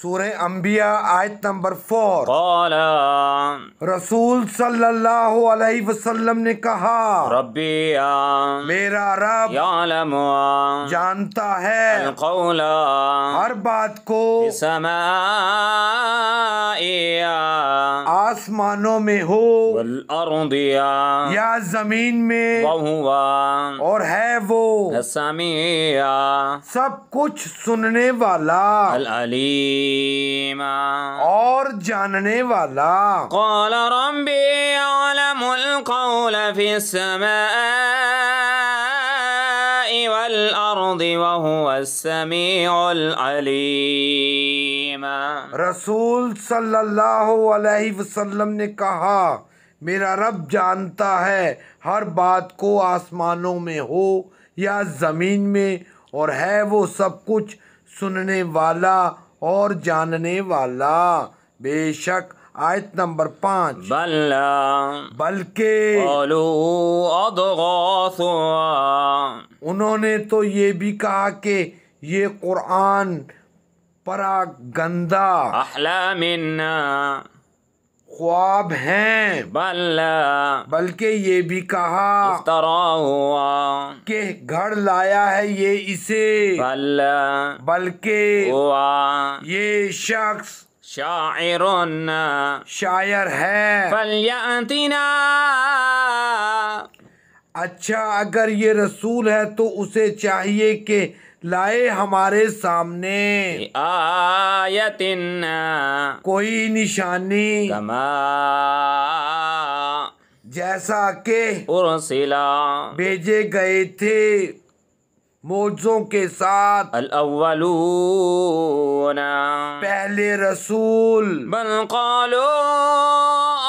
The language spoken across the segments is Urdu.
سورہ انبیاء آیت نمبر فور اول رسول صلی اللہ علیہ وسلم نے کہا ربی میرا رب یعلم جانتا ہے القول ہر بات کو آسمانوں میں ہو دیا یا زمین میں اور ہے وہ سب کچھ سننے والا العلیم علیم اور جاننے والا قال ربی اعلم القول فی السماء والارض وهو السمیع العلیم رسول صلی اللہ علیہ وسلم نے کہا میرا رب جانتا ہے ہر بات کو آسمانوں میں ہو یا زمین میں اور ہے وہ سب کچھ سننے والا اور جاننے والا بے شک آیت نمبر پانچ بل بلکہ انہوں نے تو یہ بھی کہا کہ یہ قرآن پرا گندا خواب ہیں بل بلکہ یہ بھی کہا ہوا کہ گھر لایا ہے یہ اسے بلکہ یہ شخص شاعر ہے اچھا اگر یہ رسول ہے تو اسے چاہیے کہ لائے ہمارے سامنے آیتن کوئی نشانی جیسا کہ ارسلہ بھیجے گئے تھے موجوں کے ساتھ الاولون پہلے رسول بل قالوا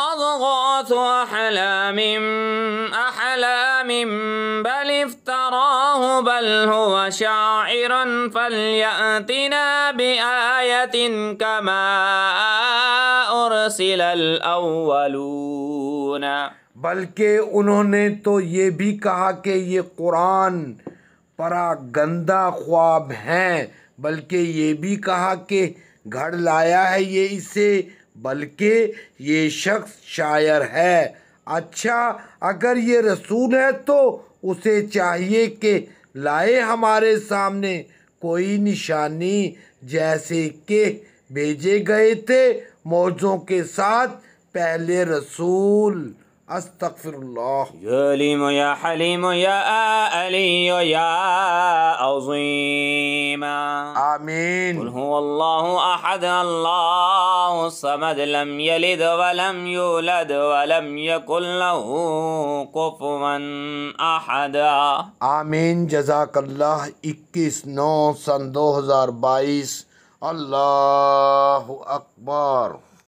اضغاث احلام احلام بل افتراه بل هو شاعر پل یا تین ارسل الاولون بلکہ انہوں نے تو یہ بھی کہا کہ یہ قرآن پرا گندا خواب ہیں بلکہ یہ بھی کہا کہ گھڑ لایا ہے یہ اسے بلکہ یہ شخص شاعر ہے اچھا اگر یہ رسول ہے تو اسے چاہیے کہ لائے ہمارے سامنے کوئی نشانی جیسے کہ بھیجے گئے تھے موزوں کے ساتھ پہلے رسول استغفر اللہ یا یا یا علیم حلیم علی یا عظیم آمین قل اللہ اللہ احد لم یلد ولم یولد ولم یامیند له کفوا احد آمین جزاک اللہ اکیس نو سن دو بائیس اللہ اکبر